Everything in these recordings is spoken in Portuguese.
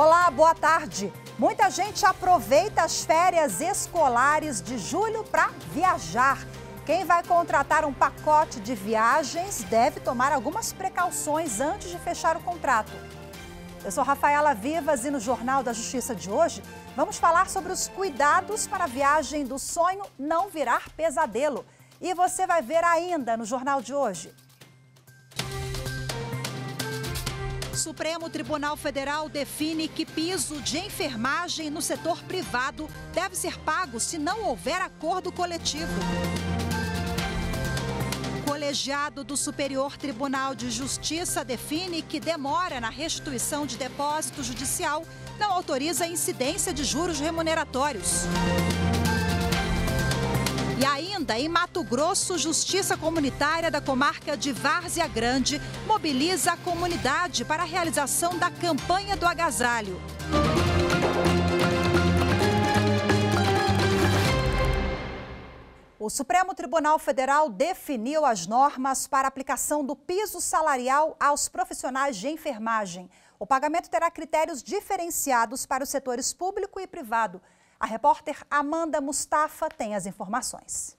Olá, boa tarde. Muita gente aproveita as férias escolares de julho para viajar. Quem vai contratar um pacote de viagens deve tomar algumas precauções antes de fechar o contrato. Eu sou Rafaela Vivas e no Jornal da Justiça de hoje vamos falar sobre os cuidados para a viagem do sonho não virar pesadelo. E você vai ver ainda no jornal de hoje Supremo Tribunal Federal define que piso de enfermagem no setor privado deve ser pago se não houver acordo coletivo. Colegiado do Superior Tribunal de Justiça define que demora na restituição de depósito judicial não autoriza a incidência de juros remuneratórios. Ainda em Mato Grosso, Justiça Comunitária da comarca de Várzea Grande mobiliza a comunidade para a realização da campanha do agasalho. O Supremo Tribunal Federal definiu as normas para aplicação do piso salarial aos profissionais de enfermagem. O pagamento terá critérios diferenciados para os setores público e privado. A repórter Amanda Mustafa tem as informações.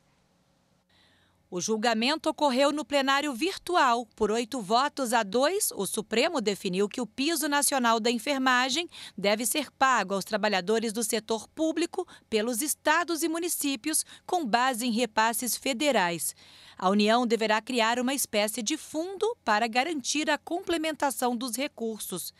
O julgamento ocorreu no plenário virtual. Por oito votos a dois, o Supremo definiu que o piso nacional da enfermagem deve ser pago aos trabalhadores do setor público pelos estados e municípios com base em repasses federais. A União deverá criar uma espécie de fundo para garantir a complementação dos recursos.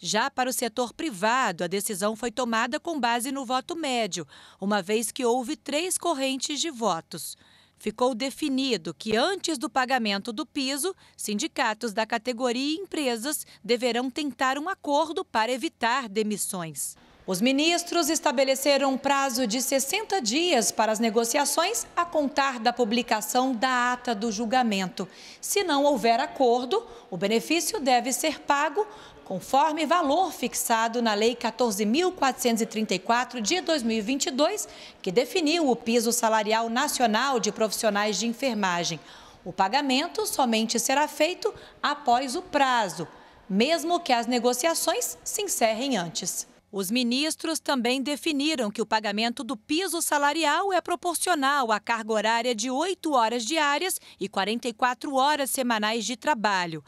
Já para o setor privado, a decisão foi tomada com base no voto médio, uma vez que houve três correntes de votos ficou definido que antes do pagamento do piso, sindicatos da categoria e empresas deverão tentar um acordo para evitar demissões. Os ministros estabeleceram um prazo de 60 dias para as negociações a contar da publicação da ata do julgamento. Se não houver acordo, o benefício deve ser pago conforme valor fixado na Lei 14.434 de 2022, que definiu o piso salarial nacional de profissionais de enfermagem. O pagamento somente será feito após o prazo, mesmo que as negociações se encerrem antes. Os ministros também definiram que o pagamento do piso salarial é proporcional à carga horária de 8 horas diárias e 44 horas semanais de trabalho.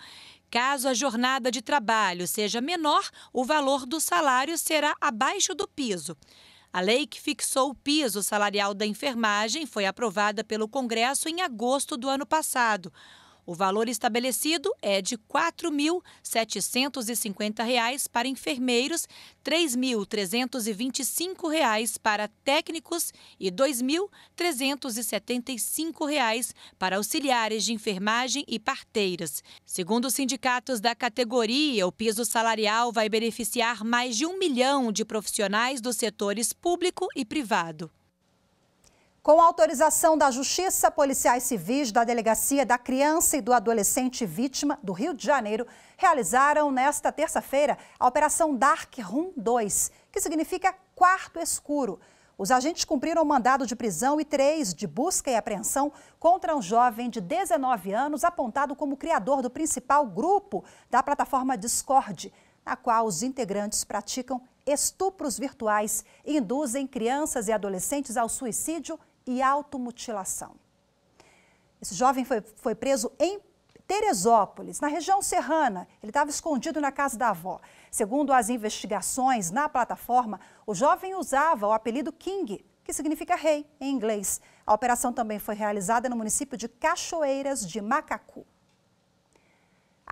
Caso a jornada de trabalho seja menor, o valor do salário será abaixo do piso. A lei que fixou o piso salarial da enfermagem foi aprovada pelo Congresso em agosto do ano passado. O valor estabelecido é de R$ 4.750 para enfermeiros, R$ 3.325 para técnicos e R$ 2.375 para auxiliares de enfermagem e parteiras. Segundo os sindicatos da categoria, o piso salarial vai beneficiar mais de um milhão de profissionais dos setores público e privado. Com autorização da Justiça, policiais civis da Delegacia da Criança e do Adolescente Vítima do Rio de Janeiro realizaram nesta terça-feira a Operação Dark Room 2, que significa quarto escuro. Os agentes cumpriram mandado de prisão e três de busca e apreensão contra um jovem de 19 anos apontado como criador do principal grupo da plataforma Discord, na qual os integrantes praticam estupros virtuais e induzem crianças e adolescentes ao suicídio e automutilação. Esse jovem foi, foi preso em Teresópolis, na região serrana. Ele estava escondido na casa da avó. Segundo as investigações na plataforma, o jovem usava o apelido King, que significa rei em inglês. A operação também foi realizada no município de Cachoeiras de Macacu.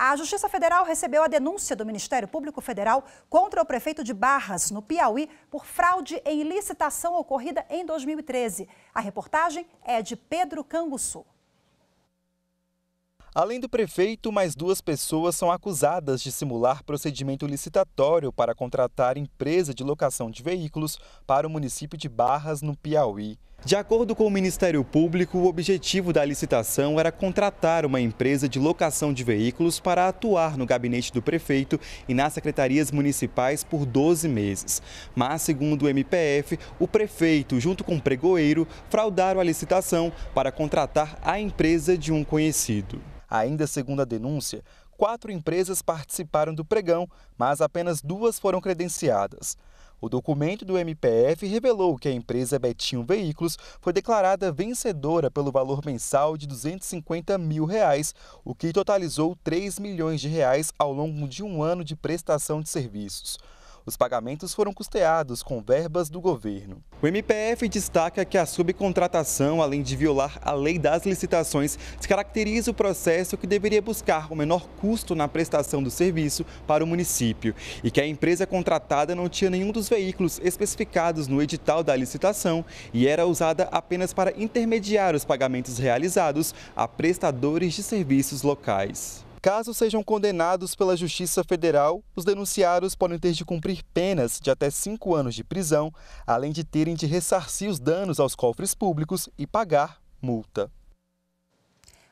A Justiça Federal recebeu a denúncia do Ministério Público Federal contra o prefeito de Barras, no Piauí, por fraude em licitação ocorrida em 2013. A reportagem é de Pedro Canguçu. Além do prefeito, mais duas pessoas são acusadas de simular procedimento licitatório para contratar empresa de locação de veículos para o município de Barras, no Piauí. De acordo com o Ministério Público, o objetivo da licitação era contratar uma empresa de locação de veículos para atuar no gabinete do prefeito e nas secretarias municipais por 12 meses. Mas, segundo o MPF, o prefeito, junto com o pregoeiro, fraudaram a licitação para contratar a empresa de um conhecido. Ainda segundo a denúncia, quatro empresas participaram do pregão, mas apenas duas foram credenciadas. O documento do MPF revelou que a empresa Betinho Veículos foi declarada vencedora pelo valor mensal de 250 mil reais, o que totalizou 3 milhões de reais ao longo de um ano de prestação de serviços. Os pagamentos foram custeados com verbas do governo. O MPF destaca que a subcontratação, além de violar a lei das licitações, caracteriza o processo que deveria buscar o menor custo na prestação do serviço para o município e que a empresa contratada não tinha nenhum dos veículos especificados no edital da licitação e era usada apenas para intermediar os pagamentos realizados a prestadores de serviços locais. Caso sejam condenados pela Justiça Federal, os denunciados podem ter de cumprir penas de até cinco anos de prisão, além de terem de ressarcir os danos aos cofres públicos e pagar multa.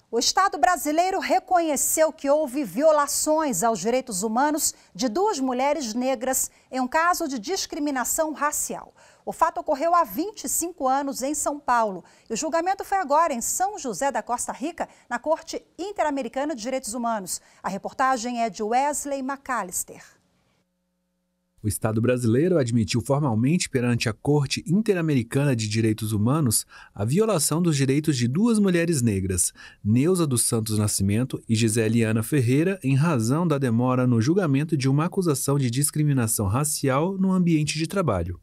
O Estado brasileiro reconheceu que houve violações aos direitos humanos de duas mulheres negras em um caso de discriminação racial. O fato ocorreu há 25 anos em São Paulo e o julgamento foi agora em São José da Costa Rica, na Corte Interamericana de Direitos Humanos. A reportagem é de Wesley McAllister. O Estado brasileiro admitiu formalmente perante a Corte Interamericana de Direitos Humanos a violação dos direitos de duas mulheres negras, Neuza dos Santos Nascimento e Giseliana Ferreira, em razão da demora no julgamento de uma acusação de discriminação racial no ambiente de trabalho.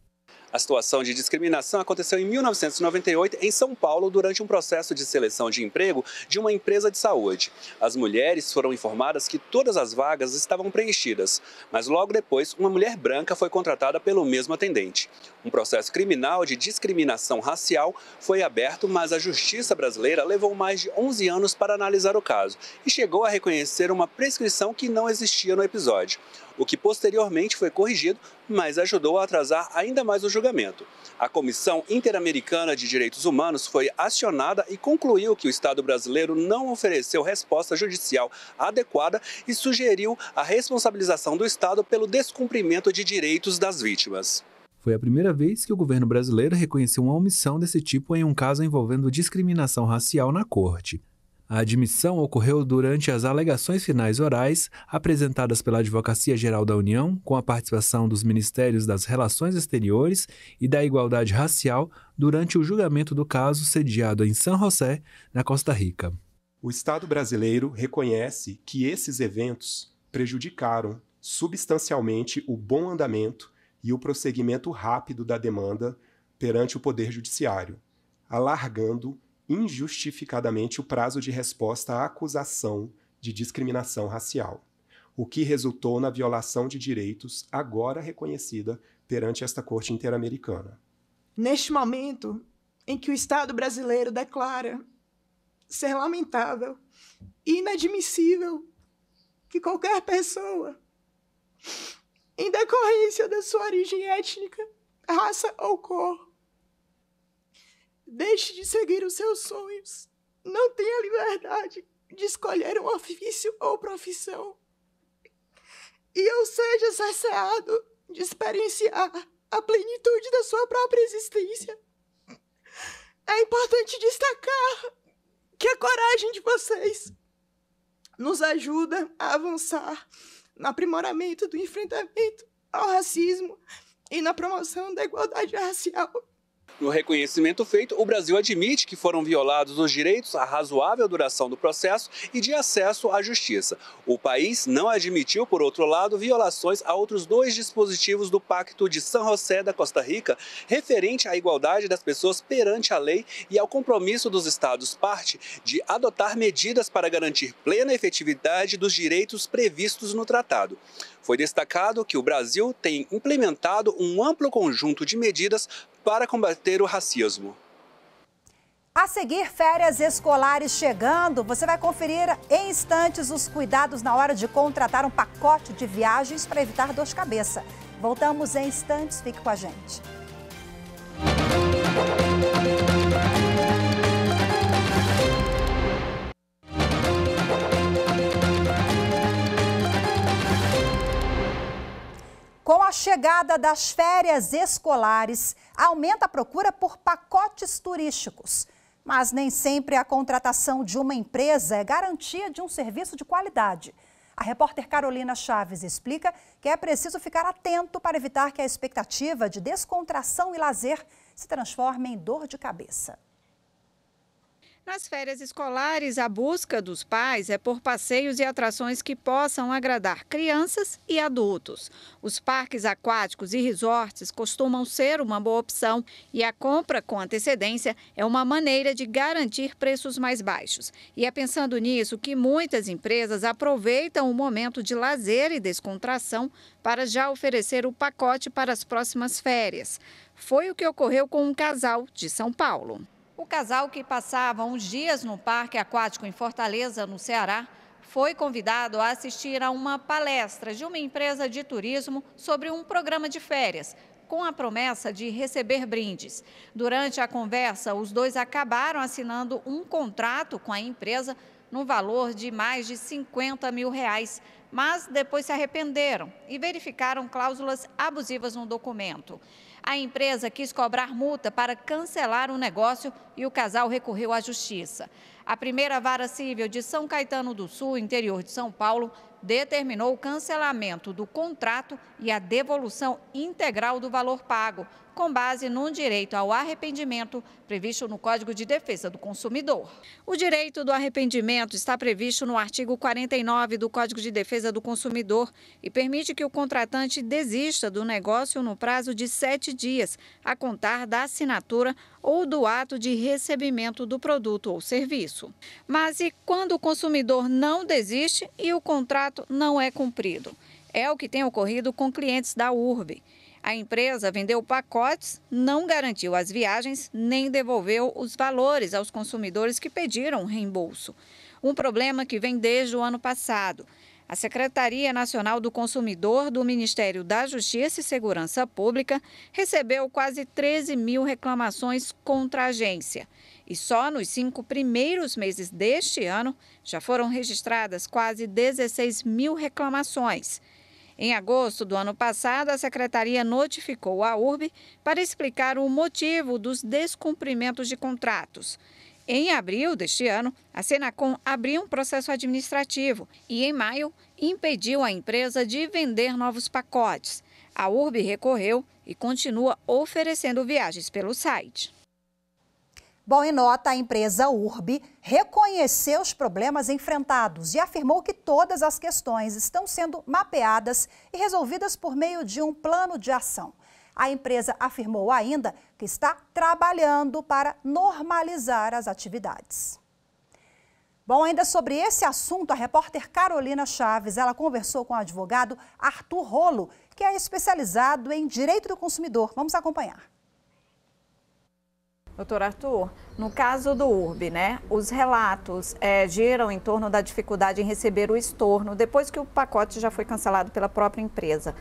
A situação de discriminação aconteceu em 1998 em São Paulo durante um processo de seleção de emprego de uma empresa de saúde. As mulheres foram informadas que todas as vagas estavam preenchidas, mas logo depois uma mulher branca foi contratada pelo mesmo atendente. Um processo criminal de discriminação racial foi aberto, mas a justiça brasileira levou mais de 11 anos para analisar o caso e chegou a reconhecer uma prescrição que não existia no episódio o que posteriormente foi corrigido, mas ajudou a atrasar ainda mais o julgamento. A Comissão Interamericana de Direitos Humanos foi acionada e concluiu que o Estado brasileiro não ofereceu resposta judicial adequada e sugeriu a responsabilização do Estado pelo descumprimento de direitos das vítimas. Foi a primeira vez que o governo brasileiro reconheceu uma omissão desse tipo em um caso envolvendo discriminação racial na corte. A admissão ocorreu durante as alegações finais orais apresentadas pela Advocacia Geral da União, com a participação dos Ministérios das Relações Exteriores e da Igualdade Racial, durante o julgamento do caso sediado em San José, na Costa Rica. O Estado brasileiro reconhece que esses eventos prejudicaram substancialmente o bom andamento e o prosseguimento rápido da demanda perante o Poder Judiciário, alargando injustificadamente o prazo de resposta à acusação de discriminação racial, o que resultou na violação de direitos agora reconhecida perante esta Corte Interamericana. Neste momento em que o Estado brasileiro declara ser lamentável e inadmissível que qualquer pessoa, em decorrência da sua origem étnica, raça ou cor, Deixe de seguir os seus sonhos. Não tenha liberdade de escolher um ofício ou profissão. E eu seja cerceado de experienciar a plenitude da sua própria existência. É importante destacar que a coragem de vocês nos ajuda a avançar no aprimoramento do enfrentamento ao racismo e na promoção da igualdade racial no reconhecimento feito, o Brasil admite que foram violados os direitos à razoável duração do processo e de acesso à justiça. O país não admitiu, por outro lado, violações a outros dois dispositivos do Pacto de San José da Costa Rica, referente à igualdade das pessoas perante a lei e ao compromisso dos Estados parte de adotar medidas para garantir plena efetividade dos direitos previstos no tratado. Foi destacado que o Brasil tem implementado um amplo conjunto de medidas para combater o racismo. A seguir, férias escolares chegando. Você vai conferir em instantes os cuidados na hora de contratar um pacote de viagens para evitar dor de cabeça. Voltamos em instantes, fique com a gente. Com a chegada das férias escolares, aumenta a procura por pacotes turísticos. Mas nem sempre a contratação de uma empresa é garantia de um serviço de qualidade. A repórter Carolina Chaves explica que é preciso ficar atento para evitar que a expectativa de descontração e lazer se transforme em dor de cabeça. Nas férias escolares, a busca dos pais é por passeios e atrações que possam agradar crianças e adultos. Os parques aquáticos e resorts costumam ser uma boa opção e a compra com antecedência é uma maneira de garantir preços mais baixos. E é pensando nisso que muitas empresas aproveitam o momento de lazer e descontração para já oferecer o pacote para as próximas férias. Foi o que ocorreu com um casal de São Paulo. O casal que passava uns dias no Parque Aquático em Fortaleza, no Ceará, foi convidado a assistir a uma palestra de uma empresa de turismo sobre um programa de férias, com a promessa de receber brindes. Durante a conversa, os dois acabaram assinando um contrato com a empresa no valor de mais de 50 mil reais, mas depois se arrependeram e verificaram cláusulas abusivas no documento. A empresa quis cobrar multa para cancelar o negócio e o casal recorreu à justiça. A primeira vara civil de São Caetano do Sul, interior de São Paulo, determinou o cancelamento do contrato e a devolução integral do valor pago, com base no direito ao arrependimento previsto no Código de Defesa do Consumidor. O direito do arrependimento está previsto no artigo 49 do Código de Defesa do Consumidor e permite que o contratante desista do negócio no prazo de sete dias, a contar da assinatura ou do ato de recebimento do produto ou serviço. Mas e quando o consumidor não desiste e o contrato não é cumprido? É o que tem ocorrido com clientes da URB. A empresa vendeu pacotes, não garantiu as viagens nem devolveu os valores aos consumidores que pediram reembolso. Um problema que vem desde o ano passado. A Secretaria Nacional do Consumidor do Ministério da Justiça e Segurança Pública recebeu quase 13 mil reclamações contra a agência. E só nos cinco primeiros meses deste ano já foram registradas quase 16 mil reclamações. Em agosto do ano passado, a secretaria notificou a URB para explicar o motivo dos descumprimentos de contratos. Em abril deste ano, a Senacom abriu um processo administrativo e, em maio, impediu a empresa de vender novos pacotes. A URB recorreu e continua oferecendo viagens pelo site. Bom, em nota, a empresa URB reconheceu os problemas enfrentados e afirmou que todas as questões estão sendo mapeadas e resolvidas por meio de um plano de ação. A empresa afirmou ainda que está trabalhando para normalizar as atividades. Bom, ainda sobre esse assunto, a repórter Carolina Chaves, ela conversou com o advogado Arthur Rolo, que é especializado em direito do consumidor. Vamos acompanhar. Doutor Arthur, no caso do URB, né, os relatos é, giram em torno da dificuldade em receber o estorno depois que o pacote já foi cancelado pela própria empresa.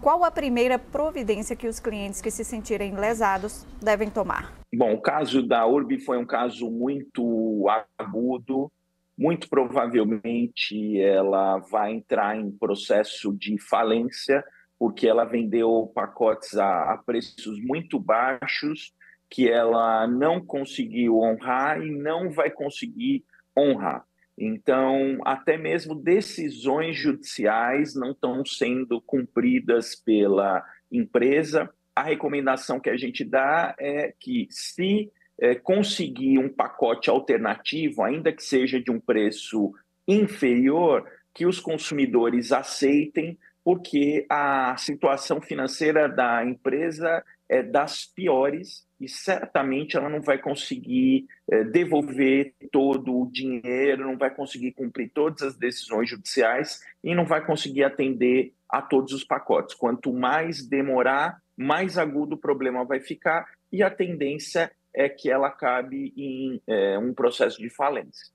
Qual a primeira providência que os clientes que se sentirem lesados devem tomar? Bom, o caso da URB foi um caso muito agudo. Muito provavelmente ela vai entrar em processo de falência, porque ela vendeu pacotes a, a preços muito baixos que ela não conseguiu honrar e não vai conseguir honrar. Então, até mesmo decisões judiciais não estão sendo cumpridas pela empresa. A recomendação que a gente dá é que, se é, conseguir um pacote alternativo, ainda que seja de um preço inferior, que os consumidores aceitem, porque a situação financeira da empresa é das piores e certamente ela não vai conseguir é, devolver todo o dinheiro, não vai conseguir cumprir todas as decisões judiciais e não vai conseguir atender a todos os pacotes. Quanto mais demorar, mais agudo o problema vai ficar e a tendência é que ela acabe em é, um processo de falência.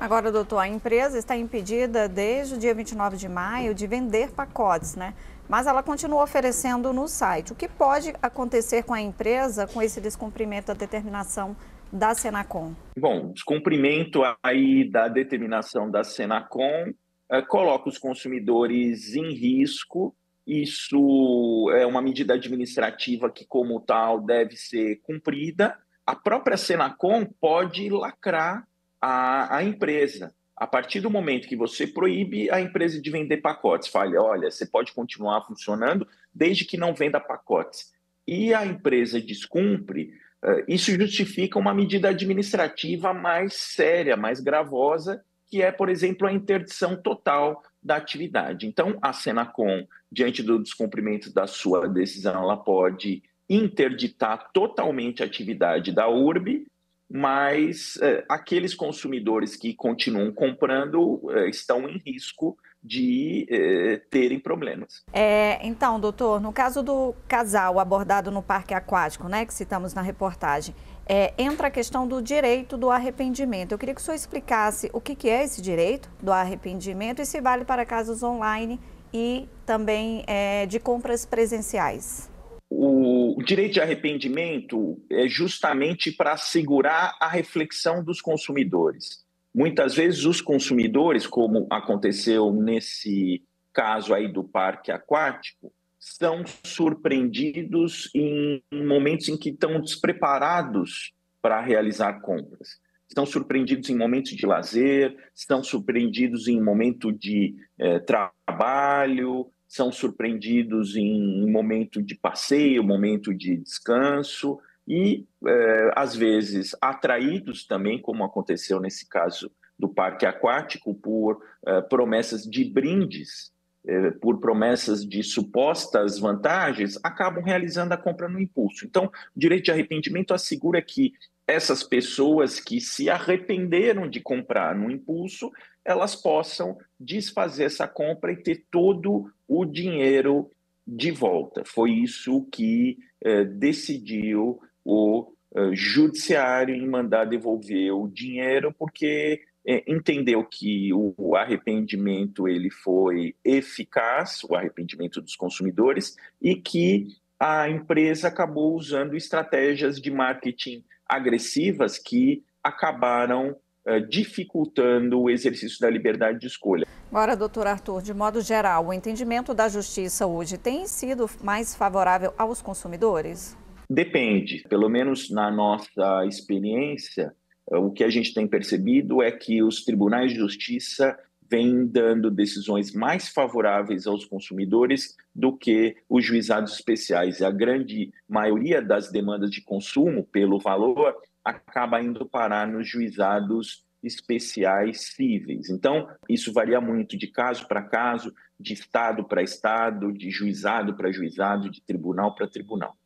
Agora, doutor, a empresa está impedida desde o dia 29 de maio de vender pacotes, né? mas ela continua oferecendo no site. O que pode acontecer com a empresa com esse descumprimento da determinação da Senacom? Bom, descumprimento aí da determinação da Senacom é, coloca os consumidores em risco. Isso é uma medida administrativa que, como tal, deve ser cumprida. A própria Senacom pode lacrar a, a empresa. A partir do momento que você proíbe a empresa de vender pacotes, fale, olha, você pode continuar funcionando desde que não venda pacotes, e a empresa descumpre, eh, isso justifica uma medida administrativa mais séria, mais gravosa, que é, por exemplo, a interdição total da atividade. Então, a Senacom, diante do descumprimento da sua decisão, ela pode interditar totalmente a atividade da URB mas eh, aqueles consumidores que continuam comprando eh, estão em risco de eh, terem problemas. É, então, doutor, no caso do casal abordado no parque aquático, né, que citamos na reportagem, é, entra a questão do direito do arrependimento. Eu queria que o senhor explicasse o que, que é esse direito do arrependimento e se vale para casos online e também é, de compras presenciais. O o direito de arrependimento é justamente para assegurar a reflexão dos consumidores. Muitas vezes os consumidores, como aconteceu nesse caso aí do parque aquático, são surpreendidos em momentos em que estão despreparados para realizar compras. Estão surpreendidos em momentos de lazer, estão surpreendidos em momento de eh, trabalho, são surpreendidos em momento de passeio, momento de descanso e, é, às vezes, atraídos também, como aconteceu nesse caso do parque aquático, por é, promessas de brindes é, por promessas de supostas vantagens, acabam realizando a compra no impulso. Então, o direito de arrependimento assegura que essas pessoas que se arrependeram de comprar no impulso, elas possam desfazer essa compra e ter todo o dinheiro de volta. Foi isso que eh, decidiu o eh, judiciário em mandar devolver o dinheiro, porque é, entendeu que o arrependimento ele foi eficaz, o arrependimento dos consumidores, e que a empresa acabou usando estratégias de marketing agressivas que acabaram é, dificultando o exercício da liberdade de escolha. Agora, doutor Arthur, de modo geral, o entendimento da justiça hoje tem sido mais favorável aos consumidores? Depende. Pelo menos na nossa experiência, então, o que a gente tem percebido é que os tribunais de justiça vêm dando decisões mais favoráveis aos consumidores do que os juizados especiais. e A grande maioria das demandas de consumo pelo valor acaba indo parar nos juizados especiais cíveis. Então, isso varia muito de caso para caso, de estado para estado, de juizado para juizado, de tribunal para tribunal.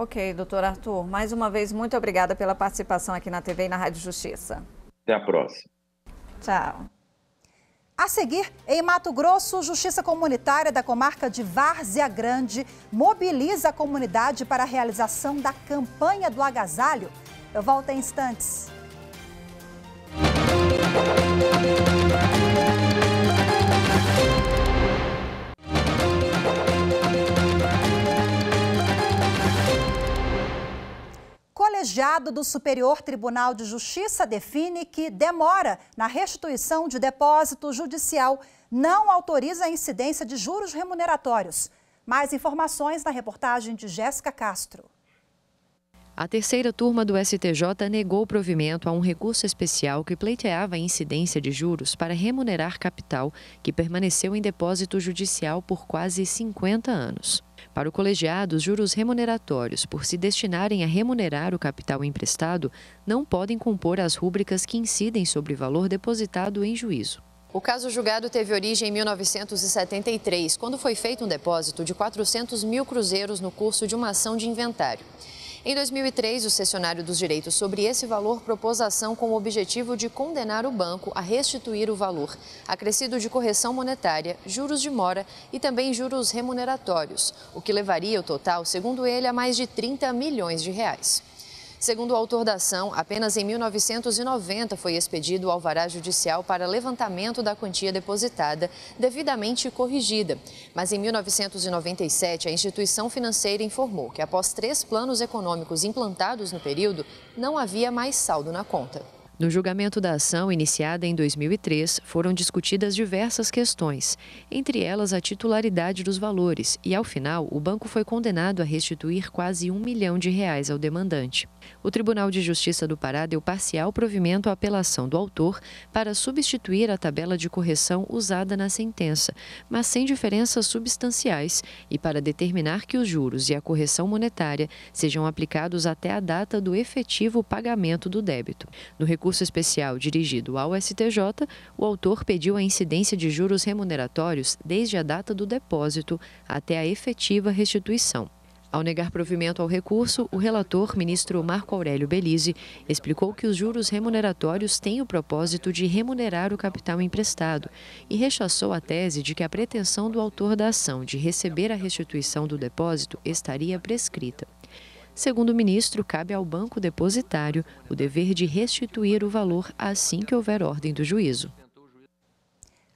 Ok, doutor Arthur, mais uma vez, muito obrigada pela participação aqui na TV e na Rádio Justiça. Até a próxima. Tchau. A seguir, em Mato Grosso, Justiça Comunitária da comarca de Várzea Grande mobiliza a comunidade para a realização da campanha do agasalho. Eu volto em instantes. Música colegiado do Superior Tribunal de Justiça define que demora na restituição de depósito judicial não autoriza a incidência de juros remuneratórios. Mais informações na reportagem de Jéssica Castro. A terceira turma do STJ negou provimento a um recurso especial que pleiteava a incidência de juros para remunerar capital que permaneceu em depósito judicial por quase 50 anos. Para o colegiado, os juros remuneratórios, por se destinarem a remunerar o capital emprestado, não podem compor as rúbricas que incidem sobre o valor depositado em juízo. O caso julgado teve origem em 1973, quando foi feito um depósito de 400 mil cruzeiros no curso de uma ação de inventário. Em 2003, o Cessionário dos Direitos sobre esse valor propôs ação com o objetivo de condenar o banco a restituir o valor, acrescido de correção monetária, juros de mora e também juros remuneratórios, o que levaria o total, segundo ele, a mais de 30 milhões de reais. Segundo o autor da ação, apenas em 1990 foi expedido o alvará judicial para levantamento da quantia depositada, devidamente corrigida. Mas em 1997, a instituição financeira informou que após três planos econômicos implantados no período, não havia mais saldo na conta. No julgamento da ação, iniciada em 2003, foram discutidas diversas questões, entre elas a titularidade dos valores, e ao final, o banco foi condenado a restituir quase um milhão de reais ao demandante o Tribunal de Justiça do Pará deu parcial provimento à apelação do autor para substituir a tabela de correção usada na sentença, mas sem diferenças substanciais, e para determinar que os juros e a correção monetária sejam aplicados até a data do efetivo pagamento do débito. No recurso especial dirigido ao STJ, o autor pediu a incidência de juros remuneratórios desde a data do depósito até a efetiva restituição. Ao negar provimento ao recurso, o relator, ministro Marco Aurélio Belize, explicou que os juros remuneratórios têm o propósito de remunerar o capital emprestado e rechaçou a tese de que a pretensão do autor da ação de receber a restituição do depósito estaria prescrita. Segundo o ministro, cabe ao banco depositário o dever de restituir o valor assim que houver ordem do juízo.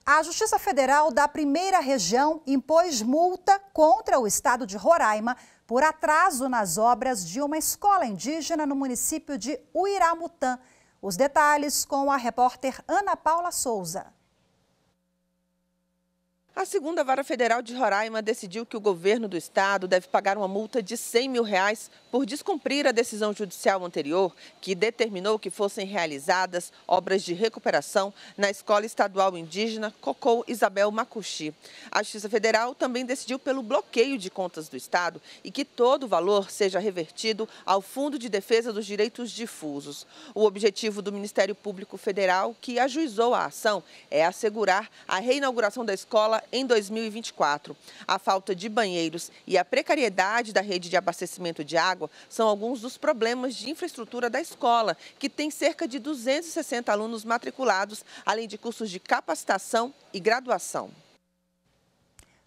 A Justiça Federal da Primeira Região impôs multa contra o estado de Roraima por atraso nas obras de uma escola indígena no município de Uiramutã. Os detalhes com a repórter Ana Paula Souza. A segunda vara federal de Roraima decidiu que o governo do estado deve pagar uma multa de 100 mil reais por descumprir a decisão judicial anterior, que determinou que fossem realizadas obras de recuperação na Escola Estadual Indígena Cocô Isabel Macuxi. A Justiça Federal também decidiu pelo bloqueio de contas do estado e que todo o valor seja revertido ao Fundo de Defesa dos Direitos Difusos. O objetivo do Ministério Público Federal, que ajuizou a ação, é assegurar a reinauguração da escola em 2024. A falta de banheiros e a precariedade da rede de abastecimento de água são alguns dos problemas de infraestrutura da escola, que tem cerca de 260 alunos matriculados, além de cursos de capacitação e graduação.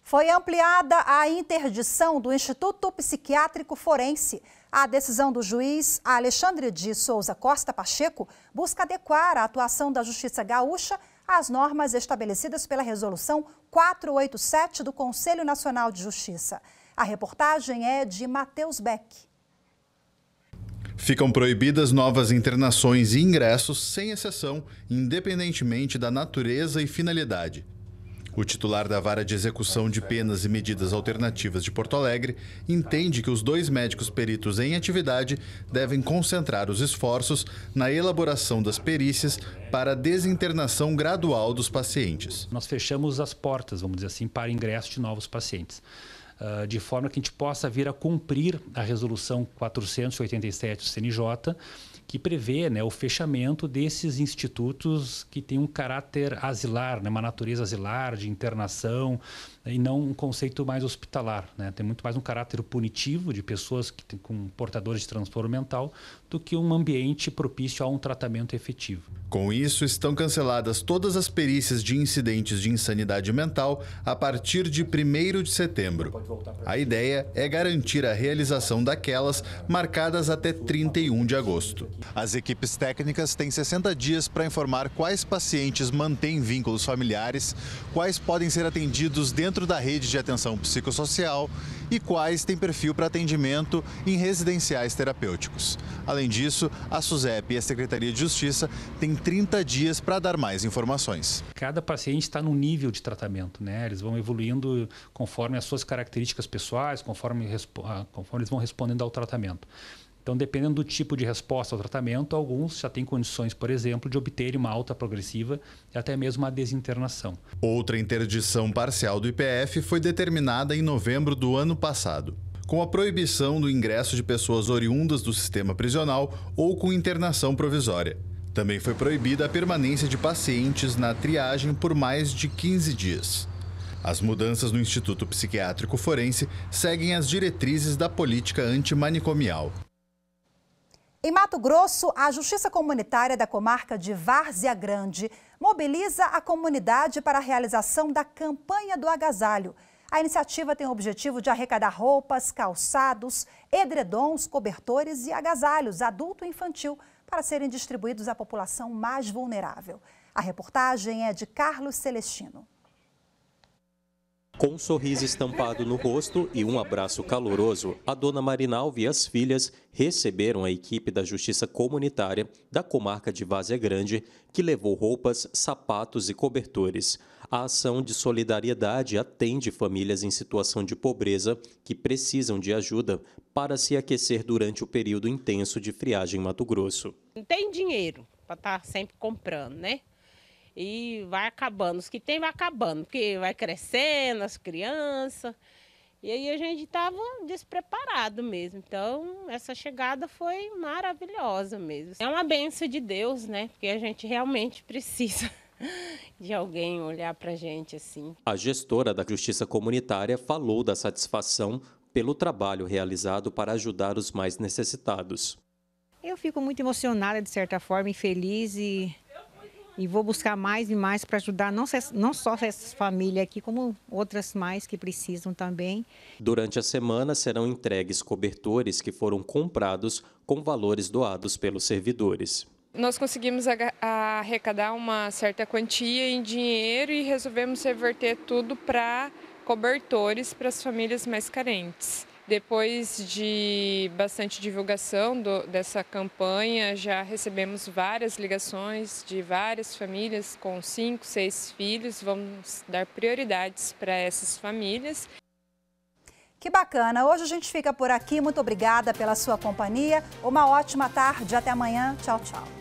Foi ampliada a interdição do Instituto Psiquiátrico Forense. A decisão do juiz Alexandre de Souza Costa Pacheco busca adequar a atuação da Justiça Gaúcha às normas estabelecidas pela Resolução 487 do Conselho Nacional de Justiça. A reportagem é de Matheus Beck. Ficam proibidas novas internações e ingressos, sem exceção, independentemente da natureza e finalidade. O titular da vara de execução de penas e medidas alternativas de Porto Alegre entende que os dois médicos peritos em atividade devem concentrar os esforços na elaboração das perícias para a desinternação gradual dos pacientes. Nós fechamos as portas, vamos dizer assim, para ingresso de novos pacientes ah, de forma que a gente possa vir a cumprir a resolução 487 do CNJ, que prevê né, o fechamento desses institutos que têm um caráter asilar, né, uma natureza asilar, de internação, né, e não um conceito mais hospitalar. Né? Tem muito mais um caráter punitivo de pessoas que têm, com portadores de transtorno mental do que um ambiente propício a um tratamento efetivo. Com isso, estão canceladas todas as perícias de incidentes de insanidade mental a partir de 1 de setembro. A ideia é garantir a realização daquelas marcadas até 31 de agosto. As equipes técnicas têm 60 dias para informar quais pacientes mantêm vínculos familiares, quais podem ser atendidos dentro dentro da rede de atenção psicossocial e quais têm perfil para atendimento em residenciais terapêuticos. Além disso, a SUSEP e a Secretaria de Justiça têm 30 dias para dar mais informações. Cada paciente está num nível de tratamento, né? Eles vão evoluindo conforme as suas características pessoais, conforme, ah, conforme eles vão respondendo ao tratamento. Então, dependendo do tipo de resposta ao tratamento, alguns já têm condições, por exemplo, de obterem uma alta progressiva e até mesmo uma desinternação. Outra interdição parcial do IPF foi determinada em novembro do ano passado. Com a proibição do ingresso de pessoas oriundas do sistema prisional ou com internação provisória. Também foi proibida a permanência de pacientes na triagem por mais de 15 dias. As mudanças no Instituto Psiquiátrico Forense seguem as diretrizes da política antimanicomial. Em Mato Grosso, a Justiça Comunitária da comarca de Várzea Grande mobiliza a comunidade para a realização da campanha do agasalho. A iniciativa tem o objetivo de arrecadar roupas, calçados, edredons, cobertores e agasalhos adulto e infantil para serem distribuídos à população mais vulnerável. A reportagem é de Carlos Celestino. Com um sorriso estampado no rosto e um abraço caloroso, a dona Marinalva e as filhas receberam a equipe da Justiça Comunitária da comarca de Vazia Grande, que levou roupas, sapatos e cobertores. A ação de solidariedade atende famílias em situação de pobreza que precisam de ajuda para se aquecer durante o período intenso de friagem em Mato Grosso. Não tem dinheiro para estar tá sempre comprando, né? E vai acabando. Os que tem vai acabando, porque vai crescendo as crianças. E aí a gente estava despreparado mesmo. Então, essa chegada foi maravilhosa mesmo. É uma benção de Deus, né? Porque a gente realmente precisa de alguém olhar para a gente assim. A gestora da Justiça Comunitária falou da satisfação pelo trabalho realizado para ajudar os mais necessitados. Eu fico muito emocionada, de certa forma, e feliz e e vou buscar mais e mais para ajudar não, não só essas famílias aqui, como outras mais que precisam também. Durante a semana serão entregues cobertores que foram comprados com valores doados pelos servidores. Nós conseguimos arrecadar uma certa quantia em dinheiro e resolvemos reverter tudo para cobertores para as famílias mais carentes. Depois de bastante divulgação do, dessa campanha, já recebemos várias ligações de várias famílias com cinco, seis filhos. Vamos dar prioridades para essas famílias. Que bacana! Hoje a gente fica por aqui. Muito obrigada pela sua companhia. Uma ótima tarde. Até amanhã. Tchau, tchau.